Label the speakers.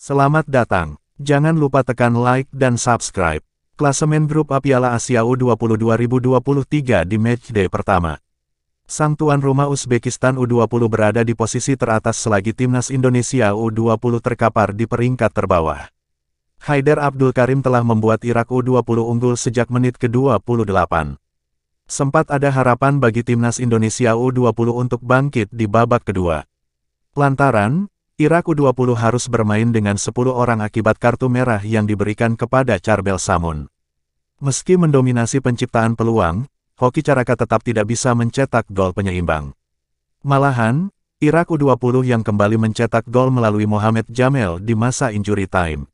Speaker 1: Selamat datang. Jangan lupa tekan like dan subscribe. Klasemen grup A Piala Asia U20 2023 di matchday pertama. Sang tuan rumah Uzbekistan U20 berada di posisi teratas selagi timnas Indonesia U20 terkapar di peringkat terbawah. Haider Abdul Karim telah membuat Irak U20 unggul sejak menit ke-28. Sempat ada harapan bagi timnas Indonesia U20 untuk bangkit di babak kedua. Lantaran, Irak U20 harus bermain dengan 10 orang akibat kartu merah yang diberikan kepada Charbel Samun. Meski mendominasi penciptaan peluang, Hoki Caraka tetap tidak bisa mencetak gol penyeimbang. Malahan, Irak U20 yang kembali mencetak gol melalui Mohamed Jamel di
Speaker 2: masa injury time.